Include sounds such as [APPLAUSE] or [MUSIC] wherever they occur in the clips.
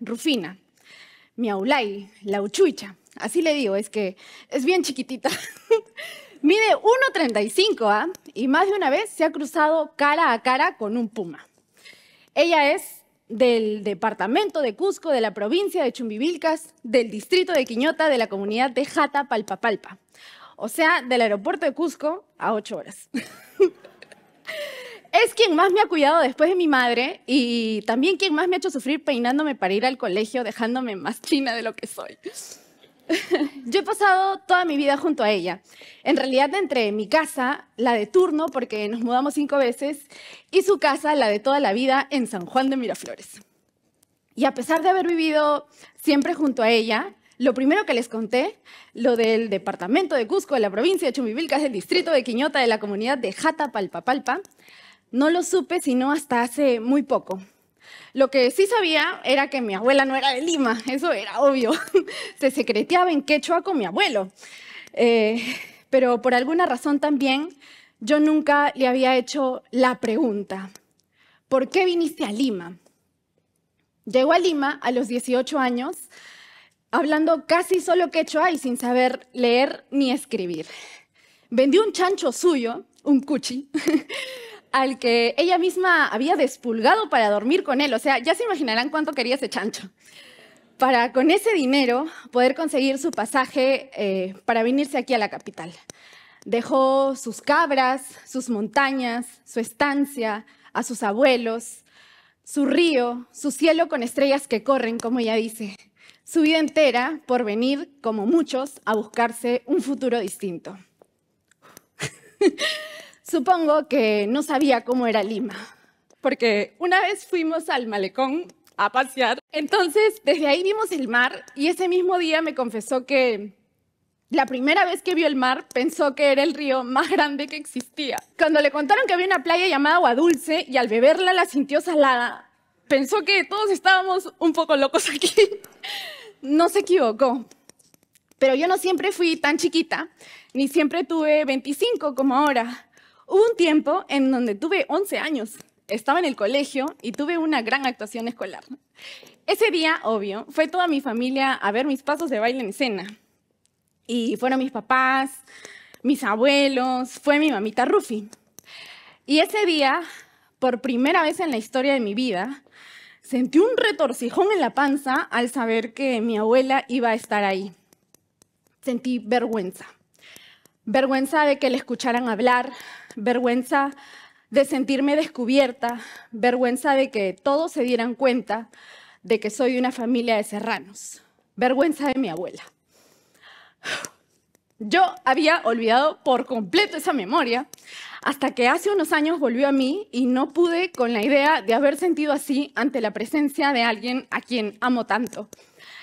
Rufina, Miaulay, la uchucha, así le digo, es que es bien chiquitita. [LAUGHS] Mide 1,35 a ¿ah? y más de una vez se ha cruzado cara a cara con un puma. Ella es del departamento de Cusco, de la provincia de Chumbivilcas, del distrito de Quiñota, de la comunidad de Jata Palpapalpa. O sea, del aeropuerto de Cusco a 8 horas. [LAUGHS] es quien más me ha cuidado después de mi madre y también quien más me ha hecho sufrir peinándome para ir al colegio, dejándome más china de lo que soy. [LAUGHS] Yo he pasado toda mi vida junto a ella. En realidad, entre mi casa, la de turno, porque nos mudamos cinco veces, y su casa, la de toda la vida, en San Juan de Miraflores. Y a pesar de haber vivido siempre junto a ella, lo primero que les conté, lo del departamento de Cusco, de la provincia de Chumbivilcas, el distrito de Quiñota, de la comunidad de Jata Palpa Palpa, no lo supe sino hasta hace muy poco. Lo que sí sabía era que mi abuela no era de Lima, eso era obvio. [LAUGHS] Se secreteaba en quechua con mi abuelo. Eh, pero por alguna razón también yo nunca le había hecho la pregunta, ¿por qué viniste a Lima? Llegó a Lima a los 18 años hablando casi solo quechua y sin saber leer ni escribir. Vendió un chancho suyo, un cuchi, [LAUGHS] al que ella misma había despulgado para dormir con él. O sea, ya se imaginarán cuánto quería ese chancho. Para con ese dinero poder conseguir su pasaje eh, para venirse aquí a la capital. Dejó sus cabras, sus montañas, su estancia, a sus abuelos, su río, su cielo con estrellas que corren, como ella dice. Su vida entera por venir, como muchos, a buscarse un futuro distinto. [LAUGHS] Supongo que no sabía cómo era Lima, porque una vez fuimos al malecón a pasear, entonces desde ahí vimos el mar y ese mismo día me confesó que la primera vez que vio el mar pensó que era el río más grande que existía. Cuando le contaron que había una playa llamada Agua Dulce y al beberla la sintió salada, pensó que todos estábamos un poco locos aquí. [LAUGHS] No se equivocó. Pero yo no siempre fui tan chiquita, ni siempre tuve 25 como ahora. Hubo un tiempo en donde tuve 11 años, estaba en el colegio y tuve una gran actuación escolar. Ese día, obvio, fue toda mi familia a ver mis pasos de baile en escena. Y fueron mis papás, mis abuelos, fue mi mamita Rufi. Y ese día, por primera vez en la historia de mi vida, sentí un retorcijón en la panza al saber que mi abuela iba a estar ahí. Sentí vergüenza vergüenza de que le escucharan hablar, vergüenza de sentirme descubierta, vergüenza de que todos se dieran cuenta de que soy de una familia de serranos, vergüenza de mi abuela. Yo había olvidado por completo esa memoria hasta que hace unos años volvió a mí y no pude con la idea de haber sentido así ante la presencia de alguien a quien amo tanto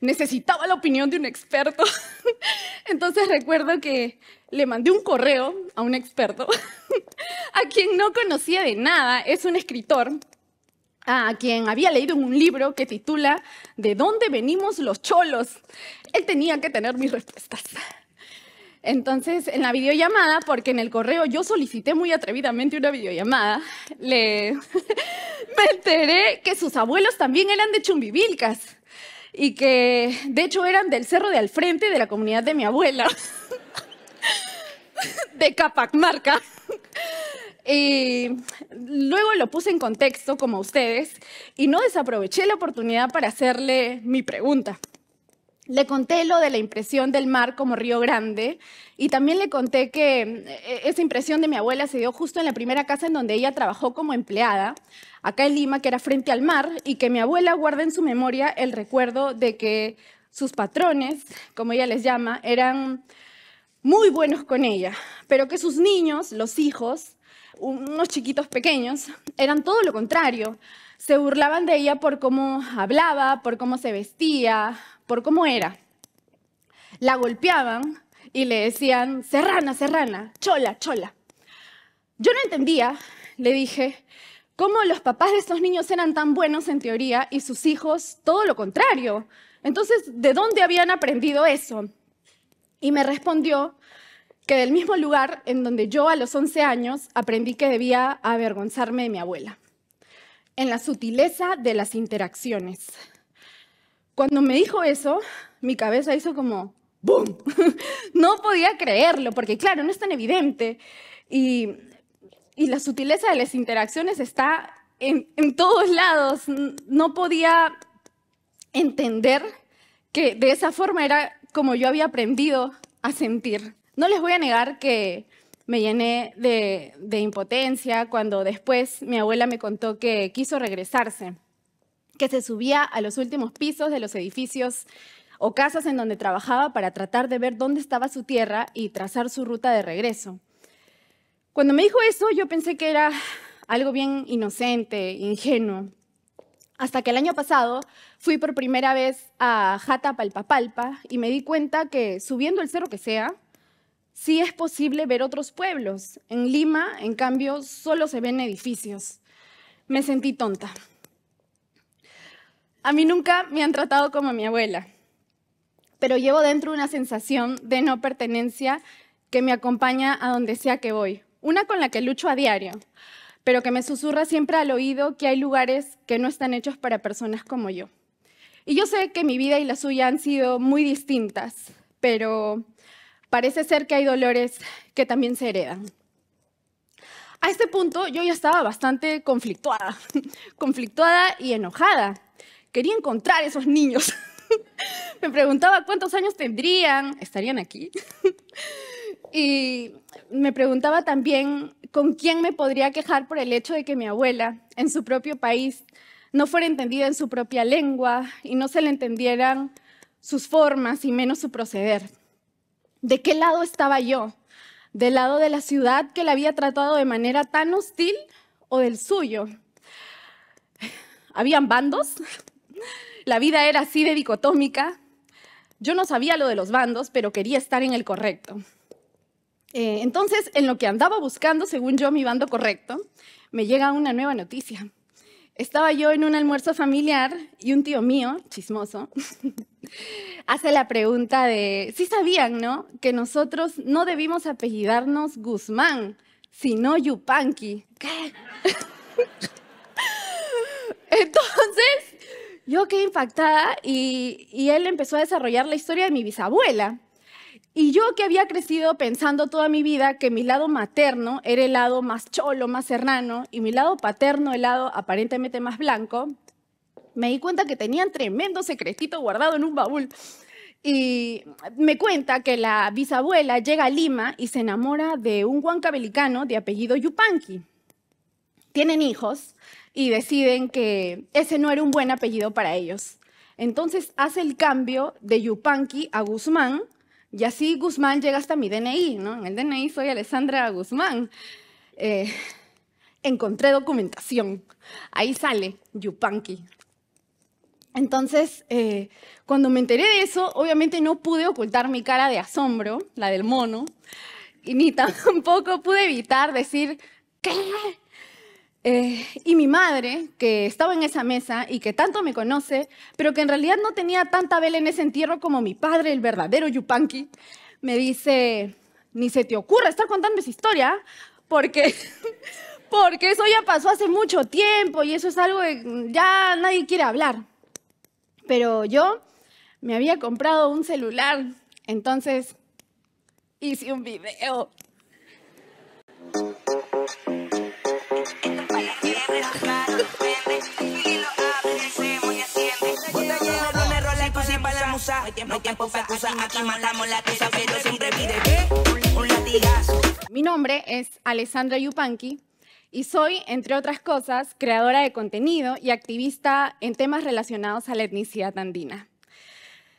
necesitaba la opinión de un experto. [LAUGHS] Entonces recuerdo que le mandé un correo a un experto, [LAUGHS] a quien no conocía de nada, es un escritor, a quien había leído un libro que titula ¿De dónde venimos los cholos? Él tenía que tener mis respuestas. Entonces, en la videollamada, porque en el correo yo solicité muy atrevidamente una videollamada, le... [LAUGHS] me enteré que sus abuelos también eran de Chumbivilcas y que de hecho eran del cerro de al frente de la comunidad de mi abuela, [LAUGHS] de Capacmarca. Y luego lo puse en contexto, como ustedes, y no desaproveché la oportunidad para hacerle mi pregunta. Le conté lo de la impresión del mar como Río Grande y también le conté que eh, eh, esa impresión de mi abuela se dio justo en la primera casa en donde ella trabajó como empleada, acá en Lima, que era frente al mar, y que mi abuela guarda en su memoria el recuerdo de que sus patrones, como ella les llama, eran muy buenos con ella, pero que sus niños, los hijos, unos chiquitos pequeños, eran todo lo contrario. Se burlaban de ella por cómo hablaba, por cómo se vestía, por cómo era. La golpeaban y le decían, serrana, serrana, chola, chola. Yo no entendía, le dije, cómo los papás de estos niños eran tan buenos en teoría y sus hijos todo lo contrario. Entonces, ¿de dónde habían aprendido eso? Y me respondió que del mismo lugar en donde yo a los 11 años aprendí que debía avergonzarme de mi abuela, en la sutileza de las interacciones. Cuando me dijo eso, mi cabeza hizo como ¡boom! [LAUGHS] no podía creerlo, porque claro, no es tan evidente. Y, y la sutileza de las interacciones está en, todos lados. No podía entender que de esa forma era como yo había aprendido a sentir. No les voy a negar que me llené de, impotencia cuando después mi abuela me contó que quiso regresarse que se subía a los últimos pisos de los edificios o casas en donde trabajaba para tratar de ver dónde estaba su tierra y trazar su ruta de regreso. Cuando me dijo eso, yo pensé que era algo bien inocente, ingenuo. Hasta que el año pasado fui por primera vez a Jata Palpa y me di cuenta que subiendo el cerro que sea, sí es posible ver otros pueblos. En Lima, en cambio, solo se ven edificios. Me sentí tonta. A mí nunca me han tratado como a mi abuela, pero llevo dentro una sensación de no pertenencia que me acompaña a donde sea que voy, una con la que lucho a diario, pero que me susurra siempre al oído que hay lugares que no están hechos para personas como yo. Y yo sé que mi vida y la suya han sido muy distintas, pero parece ser que hay dolores que también se heredan. A este punto yo ya estaba bastante conflictuada, [LAUGHS] conflictuada y enojada. Quería encontrar a esos niños. [LAUGHS] Me preguntaba cuántos años tendrían, estarían aquí. [LAUGHS] y me preguntaba también con quién me podría quejar por el hecho de que mi abuela, en su propio país, no fuera entendida en su propia lengua y no se le entendieran sus formas y menos su proceder. ¿De qué lado estaba yo? ¿Del lado de la ciudad que la había tratado de manera tan hostil o del suyo? [LAUGHS] ¿Habían bandos? [LAUGHS] La vida era así de dicotómica. Yo no sabía lo de los bandos, pero quería estar en el correcto. Eh, entonces, en lo que andaba buscando, según yo, mi bando correcto, me llega una nueva noticia. Estaba yo en un almuerzo familiar y un tío mío, chismoso, [LAUGHS] hace la pregunta de, sí sabían, ¿no? Que nosotros no debimos apellidarnos Guzmán, sino Yupanqui. ¿Qué? [LAUGHS] Yo quedé impactada y, él empezó a desarrollar la historia de mi bisabuela. Y yo que había crecido pensando toda mi vida que mi lado materno era el lado más cholo, más serrano, y mi lado paterno el lado aparentemente más blanco, me di cuenta que tenían tremendo secretito guardado en un baúl. Y me cuenta que la bisabuela llega a Lima y se enamora de un huancabelicano de apellido Yupanqui tienen hijos y deciden que ese no era un buen apellido para ellos. Entonces hace el cambio de Yupanqui a Guzmán y así Guzmán llega hasta mi DNI, ¿no? En el DNI soy Alessandra Guzmán. Eh, encontré documentación. Ahí sale Yupanqui. Entonces, eh, cuando me enteré de eso, obviamente no pude ocultar mi cara de asombro, la del mono, y ni [LAUGHS] tampoco pude evitar decir, ¿qué? Eh, y mi madre, que estaba en esa mesa y que tanto me conoce, pero que en realidad no tenía tanta vela en ese entierro como mi padre, el verdadero Yupanqui, me dice, ni se te ocurra estar contando esa historia, porque, [LAUGHS] porque eso ya pasó hace mucho tiempo y eso es algo que ya nadie quiere hablar. Pero yo me había comprado un celular, entonces hice un video. Mi nombre es Alessandra Yupanqui y soy, entre otras cosas, creadora de contenido y activista en temas relacionados a la etnicidad andina.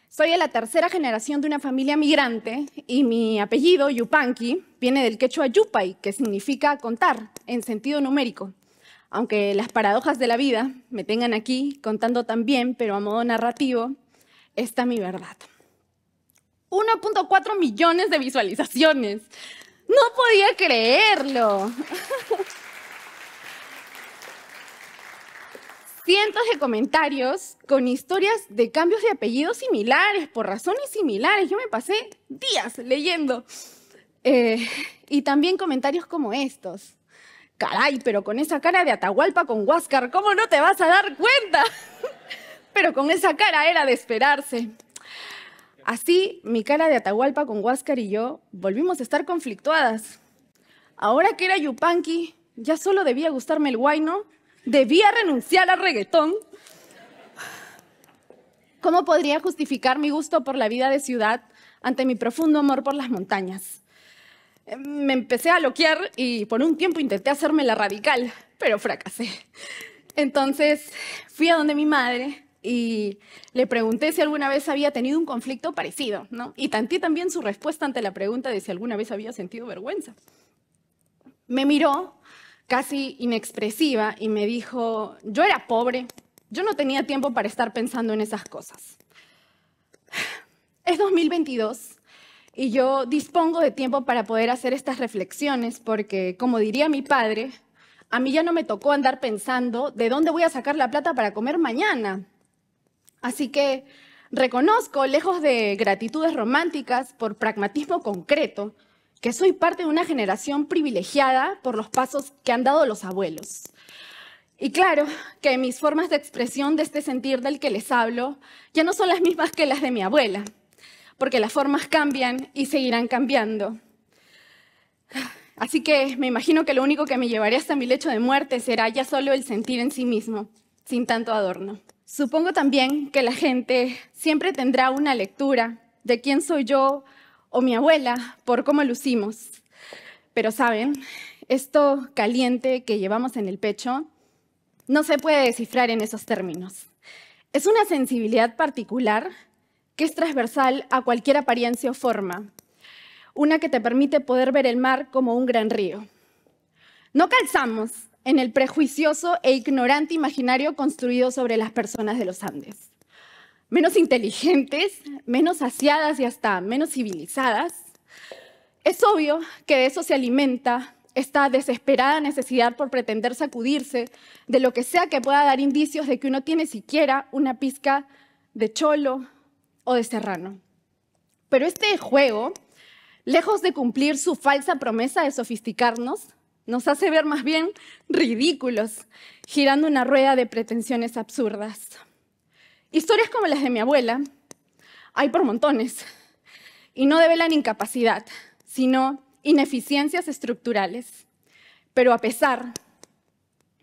Soy de la tercera generación de una familia migrante y mi apellido, Yupanqui, viene del quechua yupay, que significa contar en sentido numérico. Aunque las paradojas de la vida me tengan aquí contando también, pero a modo narrativo, está mi verdad. 1.4 millones de visualizaciones. No podía creerlo. [LAUGHS] Cientos de comentarios con historias de cambios de apellidos similares, por razones similares. Yo me pasé días leyendo. Eh, y también comentarios como estos. Caray, pero con esa cara de Atahualpa con Huáscar, ¿cómo no te vas a dar cuenta? [LAUGHS] con esa cara era de esperarse. Así, mi cara de Atahualpa con Huáscar y yo volvimos a estar conflictuadas. Ahora que era Yupanqui, ya solo debía gustarme el guayno, debía renunciar al reggaetón. ¿Cómo podría justificar mi gusto por la vida de ciudad ante mi profundo amor por las montañas? Eh, me empecé a loquear y por un tiempo intenté hacerme la radical, pero fracasé. Entonces fui a donde mi madre y le pregunté si alguna vez había tenido un conflicto parecido, ¿no? Y tantí también su respuesta ante la pregunta de si alguna vez había sentido vergüenza. Me miró casi inexpresiva y me dijo, yo era pobre, yo no tenía tiempo para estar pensando en esas cosas. Es 2022 y yo dispongo de tiempo para poder hacer estas reflexiones porque, como diría mi padre, a mí ya no me tocó andar pensando de dónde voy a sacar la plata para comer mañana. Así que reconozco, lejos de gratitudes románticas por pragmatismo concreto, que soy parte de una generación privilegiada por los pasos que han dado los abuelos. Y claro, que mis formas de expresión de este sentir del que les hablo ya no son las mismas que las de mi abuela, porque las formas cambian y seguirán cambiando. Así que me imagino que lo único que me llevaría hasta mi lecho de muerte será ya solo el sentir en sí mismo, sin tanto adorno. Supongo también que la gente siempre tendrá una lectura de quién soy yo o mi abuela por cómo lucimos. Pero saben, esto caliente que llevamos en el pecho no se puede descifrar en esos términos. Es una sensibilidad particular que es transversal a cualquier apariencia o forma, una que te permite poder ver el mar como un gran río. No calzamos en el prejuicioso e ignorante imaginario construido sobre las personas de los Andes. Menos inteligentes, menos saciadas y hasta menos civilizadas. Es obvio que de eso se alimenta esta desesperada necesidad por pretender sacudirse de lo que sea que pueda dar indicios de que uno tiene siquiera una pizca de cholo o de serrano. Pero este juego, lejos de cumplir su falsa promesa de sofisticarnos, nos hace ver más bien ridículos, girando una rueda de pretensiones absurdas. Historias como las de mi abuela hay por montones y no develan incapacidad, sino ineficiencias estructurales. Pero a pesar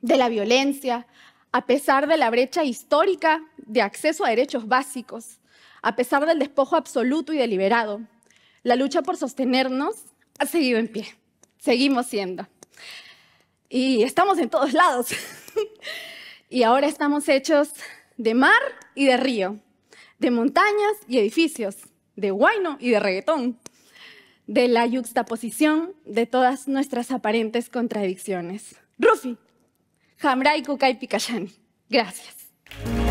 de la violencia, a pesar de la brecha histórica de acceso a derechos básicos, a pesar del despojo absoluto y deliberado, la lucha por sostenernos ha seguido en pie. Seguimos siendo. Y estamos en todos lados. [LAUGHS] y ahora estamos hechos de mar y de río, de montañas y edificios, de guayno y de reggaetón, de la yuxtaposición de todas nuestras aparentes contradicciones. Rufi, Kuka y Pikashani. Gracias.